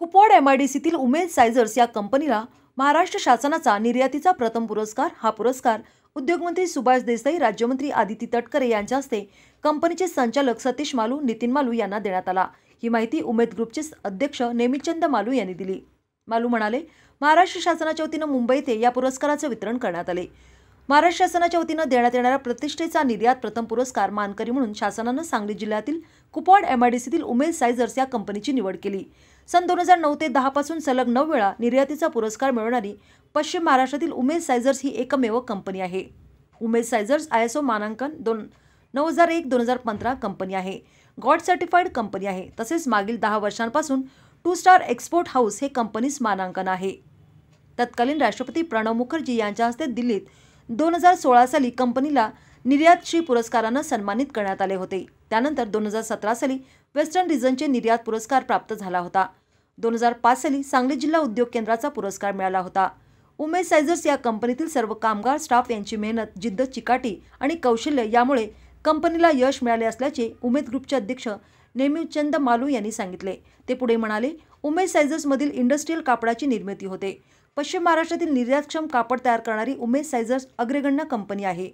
Kupwad M I D सीतील Umed sizers या कंपनीला महाराष्ट्र शासनाचा निर्यातीचा प्रथम पुरस्कार हा पुरस्कार उद्योगमंत्री सुभाष देसाई राज्यमंत्री आदिती तटकरे यांच्या हस्ते कंपनीचे संचालक सतीश मालू नितीन मालू यांना देण्यात आला ही माहिती उमेद ग्रुपचे अध्यक्ष नेमिचंद मालू यांनी दिली मालू म्हणाले महाराष्ट्र शासनाच्या वतीनं मुंबई येथे या पुरस्काराचं वितरण करण्यात आले महाराष्ट्र शासनाच्या वतीनं देण्यात येणारा प्रतिष्ठेचा निर्यात प्रथम पुरस्कार मानकरी म्हणून शासनानं सांगली जिल्ह्यातील कुपॉड सीतील उमेद सायझर्स या कंपनीची निवड केली सन दोन हजार नऊ ते दहापासून सलग नऊ वेळा निर्यातीचा पुरस्कार मिळवणारी पश्चिम महाराष्ट्रातील उमेद सायझर्स ही एकमेव कंपनी आहे उमेद सायझर्स आय एस ओ मानांकन दोन नऊ हजार एक दोन हजार पंधरा कंपनी आहे गॉड सर्टिफाईड कंपनी आहे तसेच मागील दहा वर्षांपासून टू स्टार एक्सपोर्ट हाऊस हे कंपनीस मानांकन आहे तत्कालीन राष्ट्रपती प्रणव मुखर्जी यांच्या हस्ते दिल्लीत दोन हजार सोळा साली कंपनीला निर्यात श्री पुरस्कारानं सन्मानित करण्यात आले होते त्यानंतर दोन हजार सतरा साली वेस्टर्न रिझनचे निर्यात पुरस्कार प्राप्त झाला होता दोन हजार पाच साली सांगली जिल्हा उद्योग केंद्राचा पुरस्कार मिळाला होता उमेश सायझर्स या कंपनीतील सर्व कामगार स्टाफ यांची मेहनत जिद्द चिकाटी आणि कौशल्य यामुळे कंपनीला यश मिळाले असल्याचे उमेद ग्रुपचे अध्यक्ष नेमीचंद मालू यांनी सांगितले ते पुढे म्हणाले उमेश सायझर्समधील इंडस्ट्रीयल कापडाची निर्मिती होते पश्चिम महाराष्ट्रातील निर्यातक्षम कापड तयार करणारी उमेश सायझर्स अग्रगण्य कंपनी आहे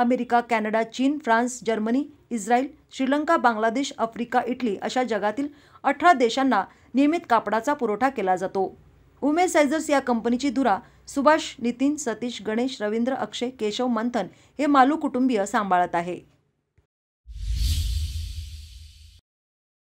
अमेरिका कॅनडा चीन France Germany Israel Sri Lanka Bangladesh Africa Italy अशा जगातील अठरा देशांना नियमित कापडाचा पुरवठा केला जातो वुमेन सायझर्स या कंपनीची धुरा सुभाष नितीन सतीश गणेश रवींद्र अक्षय केशव मंथन हे मालू कुटुंबीय सांभाळत आहे